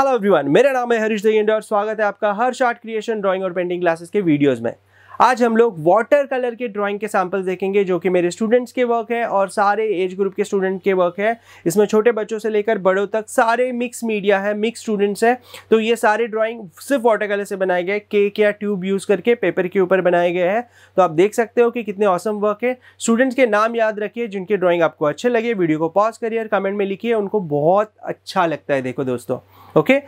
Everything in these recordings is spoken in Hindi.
हेलो एवरीवन मेरा नाम है हरीश देगेंडे और स्वागत है आपका हर शार्ट क्रिएशन ड्राइंग और पेंटिंग क्लासेस के वीडियोस में आज हम लोग वाटर कलर के ड्राइंग के सैंपल्स देखेंगे जो कि मेरे स्टूडेंट्स के वर्क है और सारे एज ग्रुप के स्टूडेंट के वर्क है इसमें छोटे बच्चों से लेकर बड़ों तक सारे मिक्स मीडिया है मिक्स स्टूडेंट्स है तो ये सारे ड्राइंग सिर्फ वाटर कलर से बनाए गए केक या ट्यूब यूज़ करके पेपर के ऊपर बनाए गए हैं तो आप देख सकते हो कि कितने औसम वर्क है स्टूडेंट्स के नाम याद रखिए जिनके ड्रॉइंग आपको अच्छे लगे वीडियो को पॉज करिए और कमेंट में लिखिए उनको बहुत अच्छा लगता है देखो दोस्तों ओके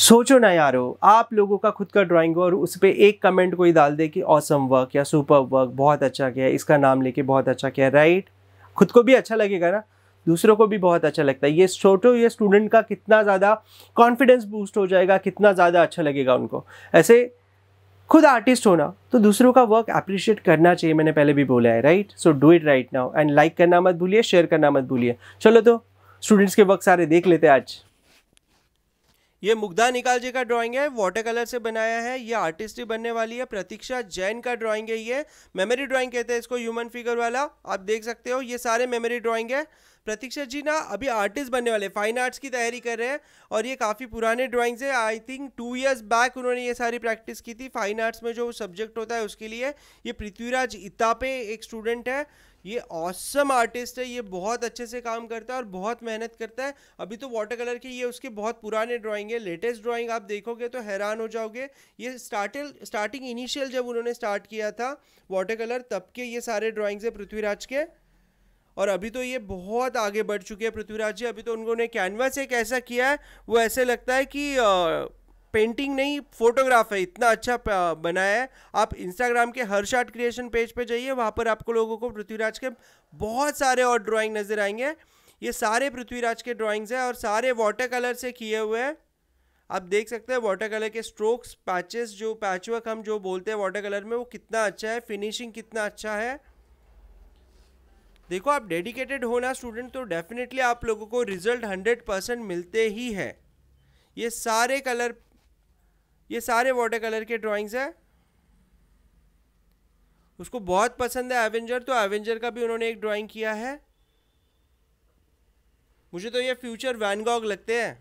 सोचो ना यारो आप लोगों का खुद का ड्राइंग और उस पर एक कमेंट कोई डाल दे कि ऑसम वर्क या सुपर वर्क बहुत अच्छा किया इसका नाम लेके बहुत अच्छा किया राइट खुद को भी अच्छा लगेगा ना दूसरों को भी बहुत अच्छा लगता है ये छोटो ये स्टूडेंट का कितना ज़्यादा कॉन्फिडेंस बूस्ट हो जाएगा कितना ज़्यादा अच्छा लगेगा उनको ऐसे खुद आर्टिस्ट होना तो दूसरों का वर्क अप्रिशिएट करना चाहिए मैंने पहले भी बोला है right so do it right now and like करना मत भूलिए शेयर करना मत भूलिए चलो तो स्टूडेंट्स के वर्क सारे देख लेते हैं आज ये मुग्धा जी का ड्राइंग है वाटर कलर से बनाया है ये आर्टिस्ट बनने वाली है प्रतीक्षा जैन का ड्राइंग है ये मेमोरी ड्राइंग कहते हैं इसको ह्यूमन फिगर वाला आप देख सकते हो ये सारे मेमोरी ड्राइंग है प्रतीक्षा जी ना अभी आर्टिस्ट बनने वाले फाइन आर्ट्स की तैयारी कर रहे हैं और ये काफ़ी पुराने ड्राइंग्स है I think two years back उन्होंने ये सारी प्रैक्टिस की थी फाइन आर्ट्स में जो सब्जेक्ट होता है उसके लिए ये पृथ्वीराज इतापे एक स्टूडेंट है ये ऑसम आर्टिस्ट है ये बहुत अच्छे से काम करता है और बहुत मेहनत करता है अभी तो वाटर कलर के ये उसके बहुत पुराने ड्राइंग है लेटेस्ट ड्राइंग आप देखोगे तो हैरान हो जाओगे ये स्टार्टिल स्टार्टिंग इनिशियल जब उन्होंने स्टार्ट किया था वाटर कलर तब के ये सारे ड्राइंग्स है पृथ्वीराज के और अभी तो ये बहुत आगे बढ़ चुके हैं पृथ्वीराज जी अभी तो उन्होंने कैनवास एक ऐसा किया है वो ऐसे लगता है कि पेंटिंग नहीं फोटोग्राफ है इतना अच्छा बनाया है आप इंस्टाग्राम के हर्ष आर्ट क्रिएशन पेज पे जाइए वहाँ पर आपको लोगों को पृथ्वीराज के बहुत सारे और ड्राइंग नज़र आएंगे ये सारे पृथ्वीराज के ड्राइंग्स हैं और सारे वाटर कलर से किए हुए हैं आप देख सकते हैं वाटर कलर के स्ट्रोक्स पैचेस जो पैचवर्क हम जो बोलते हैं वाटर कलर में वो कितना अच्छा है फिनिशिंग कितना अच्छा है देखो आप डेडिकेटेड हो ना स्टूडेंट तो डेफिनेटली आप लोगों को रिजल्ट हंड्रेड परसेंट मिलते ही है ये सारे कलर ये सारे वाटर कलर के ड्राइंग्स हैं उसको बहुत पसंद है एवेंजर तो एवेंजर का भी उन्होंने एक ड्राइंग किया है मुझे तो ये फ्यूचर वैनगॉग लगते हैं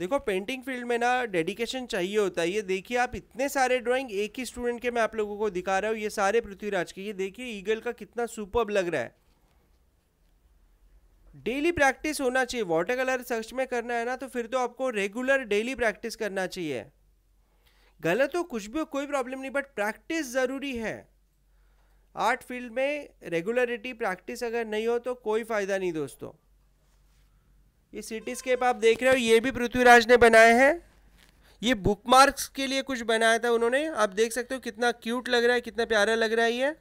देखो पेंटिंग फील्ड में ना डेडिकेशन चाहिए होता है ये देखिए आप इतने सारे ड्राइंग एक ही स्टूडेंट के मैं आप लोगों को दिखा रहा हूँ ये सारे पृथ्वीराज के ये देखिए ईगल का कितना सुपर लग रहा है डेली प्रैक्टिस होना चाहिए वाटर कलर सर्च में करना है ना तो फिर तो आपको रेगुलर डेली प्रैक्टिस करना चाहिए गलत हो कुछ भी हो कोई प्रॉब्लम नहीं बट प्रैक्टिस ज़रूरी है आर्ट फील्ड में रेगुलरिटी प्रैक्टिस अगर नहीं हो तो कोई फ़ायदा नहीं दोस्तों ये सिटीस्केप आप देख रहे हो ये भी पृथ्वीराज ने बनाए हैं ये बुक मार्क्स के लिए कुछ बनाया था उन्होंने आप देख सकते हो कितना क्यूट लग रहा है कितना प्यारा लग रहा है ये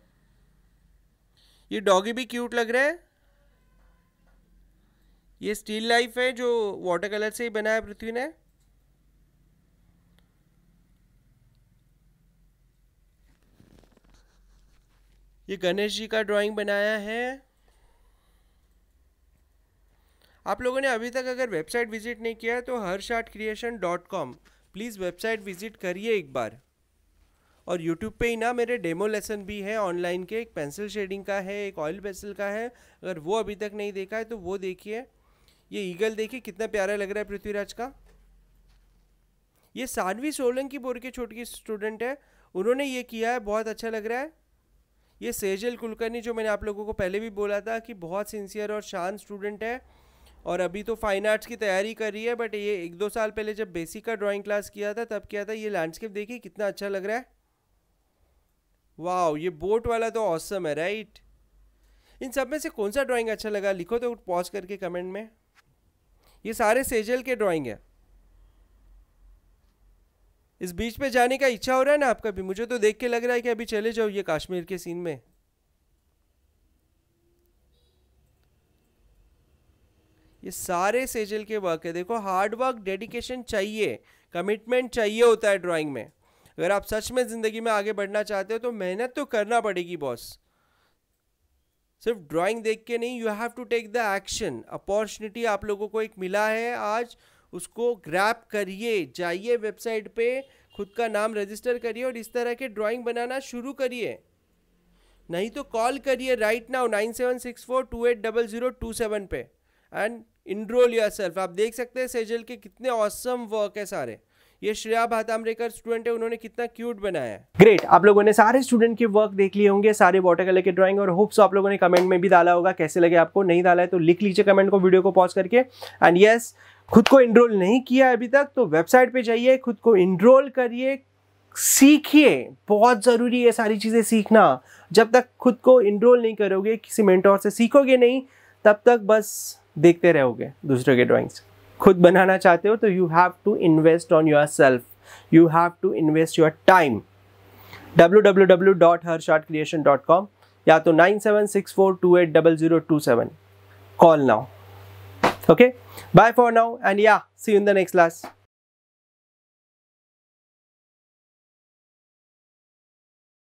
ये डॉगी भी क्यूट लग रहा है ये स्टील लाइफ है जो वाटर कलर से ही बनाया है पृथ्वी ने ये गणेश जी का ड्राइंग बनाया है आप लोगों ने अभी तक अगर वेबसाइट विजिट नहीं किया है तो Harsh art creation dot com please website visit करिए एक बार और यूट्यूब पे ही ना मेरे डेमो लेसन भी है ऑनलाइन के एक पेंसिल शेडिंग का है एक ऑयल पेंसिल का है अगर वो अभी तक नहीं देखा है तो वो देखिए ये ईगल देखिए कितना प्यारा लग रहा है पृथ्वीराज का ये सानवी सोलंकी बोर के छोटी स्टूडेंट है उन्होंने ये किया है बहुत अच्छा लग रहा है ये सेजल कुलकर्णी जो मैंने आप लोगों को पहले भी बोला था कि बहुत सिंसियर और शांत स्टूडेंट है और अभी तो फाइन आर्ट्स की तैयारी कर रही है बट ये एक दो साल पहले जब बेसिक का ड्राइंग क्लास किया था तब किया था ये लैंडस्केप देखिए कितना अच्छा लग रहा है वाह ये बोट वाला तो ऑसम है राइट इन सब में से कौन सा ड्राइंग अच्छा लगा लिखो तो पॉज करके कमेंट में ये सारे सेजल के ड्राइंग है इस बीच पे जाने का इच्छा हो रहा है ना आपका भी मुझे तो देख के लग रहा है कि अभी चले जाओ ये कश्मीर के सीन में ये सारे सेजल के वर्क है देखो हार्ड वर्क डेडिकेशन चाहिए कमिटमेंट चाहिए होता है ड्राइंग में अगर आप सच में ज़िंदगी में आगे बढ़ना चाहते हो तो मेहनत तो करना पड़ेगी बॉस सिर्फ ड्राइंग देख के नहीं you have to take the action opportunity आप लोगों को एक मिला है आज उसको ग्रैप करिए जाइए वेबसाइट पे खुद का नाम रजिस्टर करिए और इस तरह के ड्राइंग बनाना शुरू करिए नहीं तो कॉल करिए right now nine seven six four two eight double zero two seven पे एंड इनरोल योर सेल्फ आप देख सकते हैं सेजल के कितने ऑसम वर्क है सारे ये श्रेया भातामरेकर स्टूडेंट है उन्होंने कितना क्यूट बनाया है ग्रेट आप लोगों ने सारे स्टूडेंट के वर्क देख लिए होंगे सारे वाटर कलर के ड्राइंग और होप्स आप लोगों ने कमेंट में भी डाला होगा कैसे लगे आपको नहीं डाला है तो लिख लीजिए कमेंट को वीडियो को पॉज करके एंड यस खुद को इनरोल नहीं किया अभी तक तो वेबसाइट पर जाइए खुद को इनरोल करिए सीखिए बहुत ज़रूरी है सारी चीज़ें सीखना जब तक खुद को इनरोल नहीं करोगे किसी मेंटोर से सीखोगे नहीं तब तक बस देखते रहोगे दूसरों के ड्राइंग्स खुद बनाना चाहते हो तो you have to invest on yourself you have to invest your time W W W dot her short creation dot com या तो nine seven six four two eight double zero two seven call now okay bye for now and या see in the next class